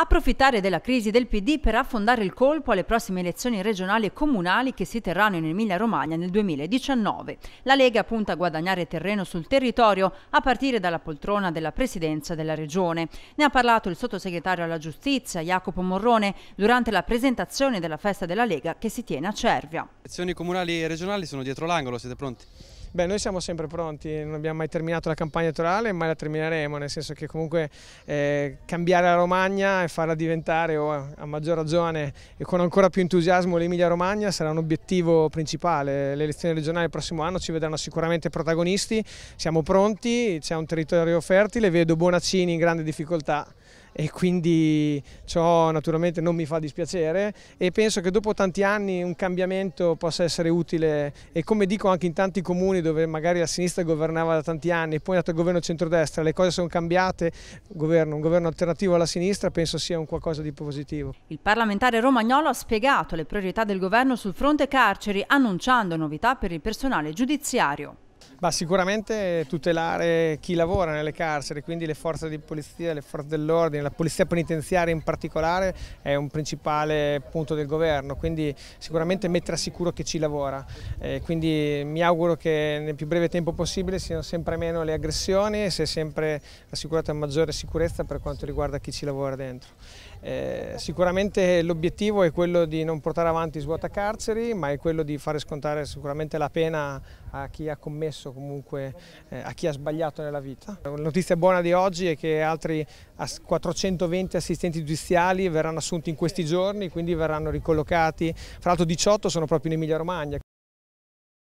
Approfittare della crisi del PD per affondare il colpo alle prossime elezioni regionali e comunali che si terranno in Emilia-Romagna nel 2019. La Lega punta a guadagnare terreno sul territorio a partire dalla poltrona della presidenza della regione. Ne ha parlato il sottosegretario alla giustizia Jacopo Morrone durante la presentazione della festa della Lega che si tiene a Cervia. Le elezioni comunali e regionali sono dietro l'angolo, siete pronti? Beh, noi siamo sempre pronti, non abbiamo mai terminato la campagna elettorale, mai la termineremo, nel senso che comunque eh, cambiare la Romagna e farla diventare, o a maggior ragione e con ancora più entusiasmo, l'Emilia Romagna sarà un obiettivo principale. Le elezioni regionali del prossimo anno ci vedranno sicuramente protagonisti, siamo pronti, c'è un territorio fertile, vedo Bonaccini in grande difficoltà e quindi ciò naturalmente non mi fa dispiacere e penso che dopo tanti anni un cambiamento possa essere utile e come dico anche in tanti comuni dove magari la sinistra governava da tanti anni e poi è andato il governo centrodestra, le cose sono cambiate, governo, un governo alternativo alla sinistra penso sia un qualcosa di positivo. Il parlamentare romagnolo ha spiegato le priorità del governo sul fronte carceri annunciando novità per il personale giudiziario. Ma sicuramente tutelare chi lavora nelle carceri, quindi le forze di polizia, le forze dell'ordine, la polizia penitenziaria in particolare è un principale punto del governo, quindi sicuramente mettere a sicuro chi ci lavora. Eh, quindi mi auguro che nel più breve tempo possibile siano sempre meno le aggressioni e sia sempre assicurata maggiore sicurezza per quanto riguarda chi ci lavora dentro. Eh, sicuramente l'obiettivo è quello di non portare avanti svuota carceri, ma è quello di fare scontare sicuramente la pena a chi ha commesso permesso comunque eh, a chi ha sbagliato nella vita. La notizia buona di oggi è che altri 420 assistenti giudiziali verranno assunti in questi giorni, quindi verranno ricollocati, fra l'altro 18 sono proprio in Emilia Romagna.